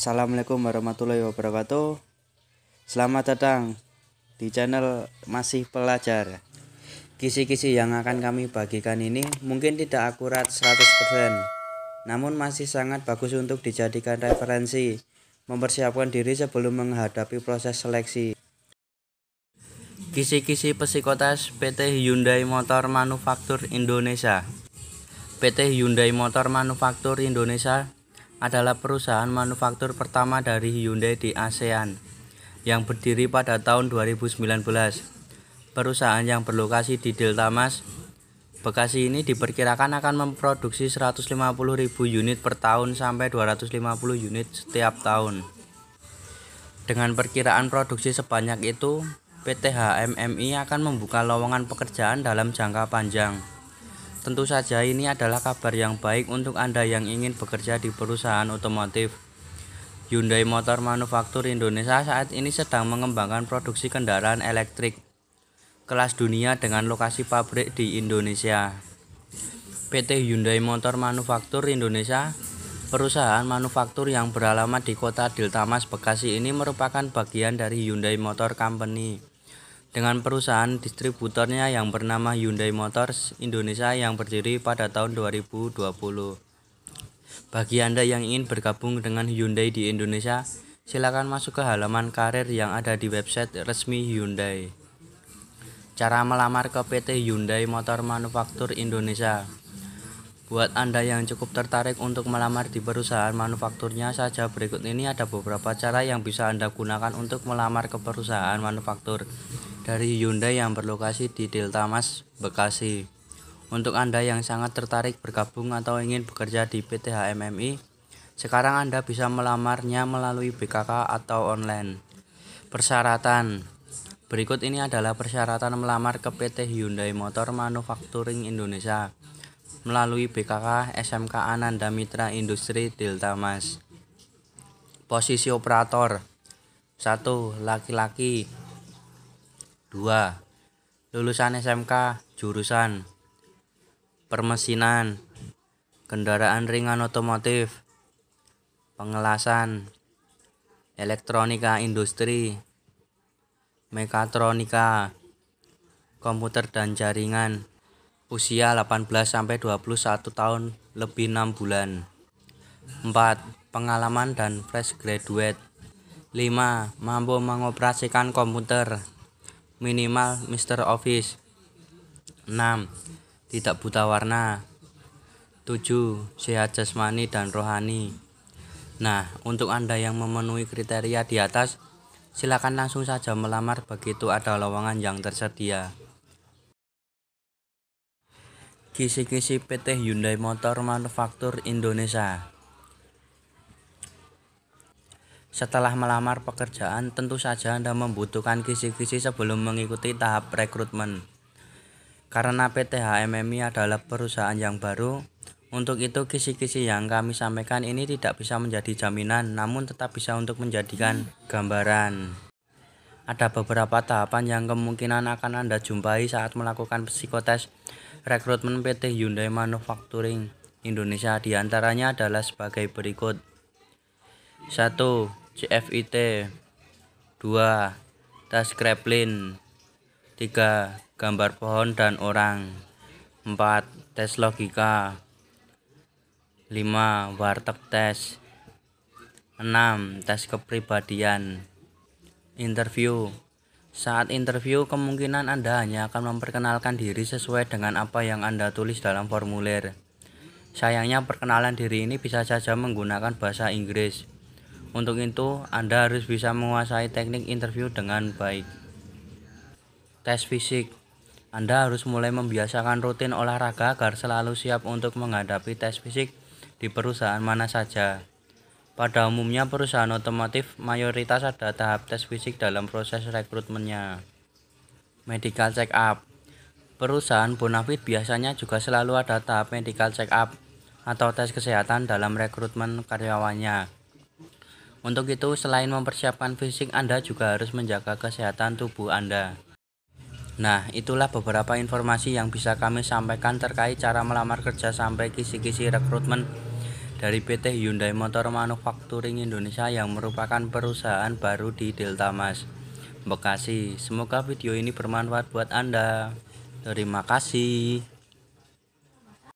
Assalamualaikum warahmatullahi wabarakatuh Selamat datang di channel Masih Pelajar Kisi-kisi yang akan kami bagikan ini mungkin tidak akurat 100% Namun masih sangat bagus untuk dijadikan referensi Mempersiapkan diri sebelum menghadapi proses seleksi Kisi-kisi psikotes PT Hyundai Motor Manufaktur Indonesia PT Hyundai Motor Manufaktur Indonesia adalah perusahaan manufaktur pertama dari Hyundai di ASEAN yang berdiri pada tahun 2019. Perusahaan yang berlokasi di Delta Mas, Bekasi ini diperkirakan akan memproduksi 150.000 unit per tahun sampai 250 unit setiap tahun. Dengan perkiraan produksi sebanyak itu, PT HMMI akan membuka lowongan pekerjaan dalam jangka panjang. Tentu saja ini adalah kabar yang baik untuk Anda yang ingin bekerja di perusahaan otomotif. Hyundai Motor Manufaktur Indonesia saat ini sedang mengembangkan produksi kendaraan elektrik kelas dunia dengan lokasi pabrik di Indonesia. PT Hyundai Motor Manufaktur Indonesia, perusahaan manufaktur yang beralamat di kota Diltamas, Bekasi ini merupakan bagian dari Hyundai Motor Company dengan perusahaan distributornya yang bernama Hyundai Motors Indonesia yang berdiri pada tahun 2020. Bagi Anda yang ingin bergabung dengan Hyundai di Indonesia, silakan masuk ke halaman karir yang ada di website resmi Hyundai. Cara melamar ke PT Hyundai Motor Manufaktur Indonesia. Buat Anda yang cukup tertarik untuk melamar di perusahaan manufakturnya saja berikut ini ada beberapa cara yang bisa Anda gunakan untuk melamar ke perusahaan manufaktur dari Hyundai yang berlokasi di Delta Mas, Bekasi. Untuk Anda yang sangat tertarik bergabung atau ingin bekerja di PT HMMI, sekarang Anda bisa melamarnya melalui BKK atau online. Persyaratan Berikut ini adalah persyaratan melamar ke PT Hyundai Motor Manufacturing Indonesia melalui BKK SMK Ananda Mitra Industri Delta Mas. Posisi operator 1. Laki-laki 2. Lulusan SMK jurusan permesinan, kendaraan ringan otomotif, pengelasan, elektronika industri, mekatronika, komputer dan jaringan. Usia 18 sampai 21 tahun lebih 6 bulan. 4. Pengalaman dan fresh graduate. 5. Mampu mengoperasikan komputer minimal Mister Office 6. Tidak buta warna 7. Sehat jasmani dan rohani Nah, untuk Anda yang memenuhi kriteria di atas, silakan langsung saja melamar begitu ada lowongan yang tersedia. Kisi-kisi PT Hyundai Motor Manufaktur Indonesia setelah melamar pekerjaan, tentu saja Anda membutuhkan kisi-kisi sebelum mengikuti tahap rekrutmen. Karena PT HMMI adalah perusahaan yang baru, untuk itu kisi-kisi yang kami sampaikan ini tidak bisa menjadi jaminan, namun tetap bisa untuk menjadikan gambaran. Ada beberapa tahapan yang kemungkinan akan Anda jumpai saat melakukan psikotes rekrutmen PT Hyundai Manufacturing Indonesia diantaranya adalah sebagai berikut. 1 CFIT 2 tas Kreplin 3 gambar pohon dan orang 4 tes logika 5 warteg tes 6 tes kepribadian interview saat interview, kemungkinan Anda hanya akan memperkenalkan diri sesuai dengan apa yang Anda tulis dalam formulir. Sayangnya, perkenalan diri ini bisa saja menggunakan bahasa Inggris, untuk itu, Anda harus bisa menguasai teknik interview dengan baik. Tes fisik Anda harus mulai membiasakan rutin olahraga agar selalu siap untuk menghadapi tes fisik di perusahaan mana saja. Pada umumnya perusahaan otomotif mayoritas ada tahap tes fisik dalam proses rekrutmennya. Medical check up Perusahaan bonafit biasanya juga selalu ada tahap medical check up atau tes kesehatan dalam rekrutmen karyawannya untuk itu, selain mempersiapkan fisik Anda juga harus menjaga kesehatan tubuh Anda. Nah, itulah beberapa informasi yang bisa kami sampaikan terkait cara melamar kerja sampai kisi-kisi rekrutmen dari PT Hyundai Motor Manufacturing Indonesia yang merupakan perusahaan baru di Delta Mas, Bekasi. Semoga video ini bermanfaat buat Anda. Terima kasih.